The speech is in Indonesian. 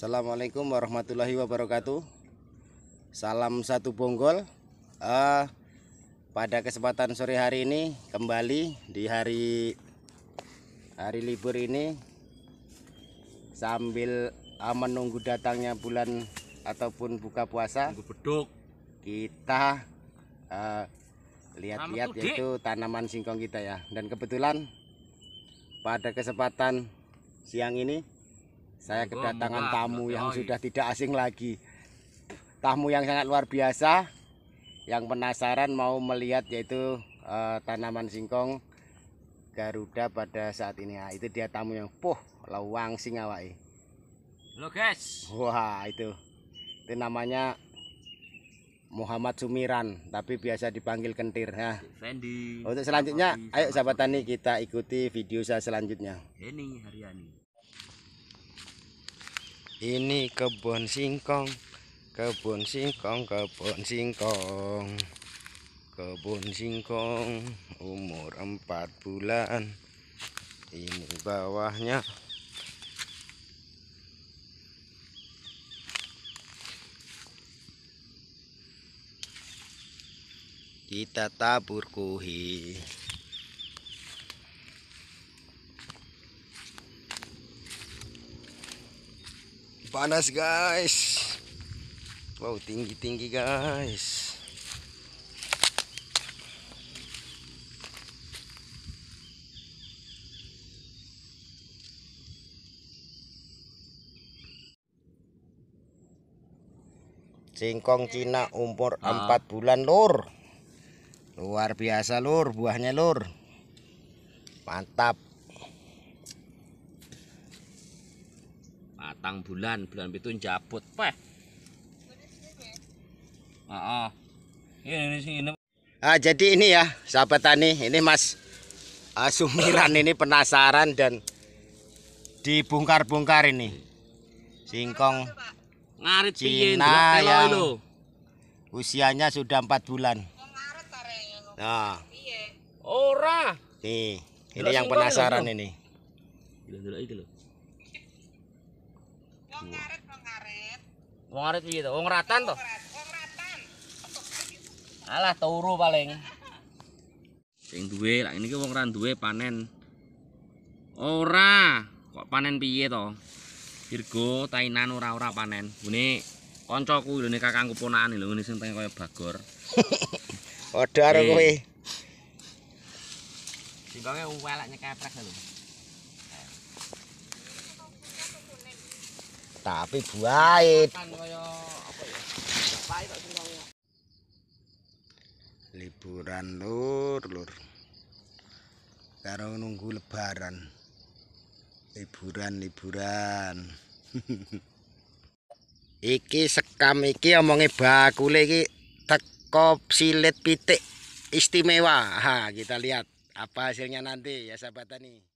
Assalamualaikum warahmatullahi wabarakatuh. Salam satu bonggol. Uh, pada kesempatan sore hari ini kembali di hari hari libur ini sambil uh, menunggu datangnya bulan ataupun buka puasa. Kita uh, lihat-lihat yaitu tanaman singkong kita ya. Dan kebetulan pada kesempatan siang ini saya kedatangan tamu yang sudah tidak asing lagi. Tamu yang sangat luar biasa yang penasaran mau melihat yaitu uh, tanaman singkong Garuda pada saat ini. Nah, itu dia tamu yang puh lawang Singawai. Lo guys. Wah, itu. Itu namanya Muhammad Sumiran, tapi biasa dipanggil Kentir ya. Fendi. Untuk selanjutnya, Fendi, ayo sahabat tani kita ikuti video saya selanjutnya. Ini Haryani ini kebun singkong kebun singkong kebun singkong kebun singkong umur 4 bulan ini bawahnya kita tabur kuhi panas guys wow tinggi-tinggi guys singkong Cina umur ah. 4 bulan lur luar biasa lur buahnya lur mantap petang bulan bulan itu jabut peh ah, ah jadi ini ya sahabat tani ini mas uh, Sumiran ini penasaran dan dibongkar-bongkar ini singkong ngarit Cina yang usianya sudah empat bulan nah ora nih ini yang penasaran ini Wong arit, wong arit. piye to? Wong ratan to? Wong ratan. Alah turu paling. Sing duwe lak ini wong ra duwe panen. Ora, kok panen piye to? Virgo tainan ora-ora panen. Bune kancaku lho nek kakangku ponakane lho sing kaya bagor. Padha karo kowe. Singkonge uwelek nyekeprek lho. tapi buait liburan lur lur karo nunggu lebaran liburan liburan iki sekam iki omongi bakul iki tekop silet pitik istimewa ha kita lihat apa hasilnya nanti ya sahabat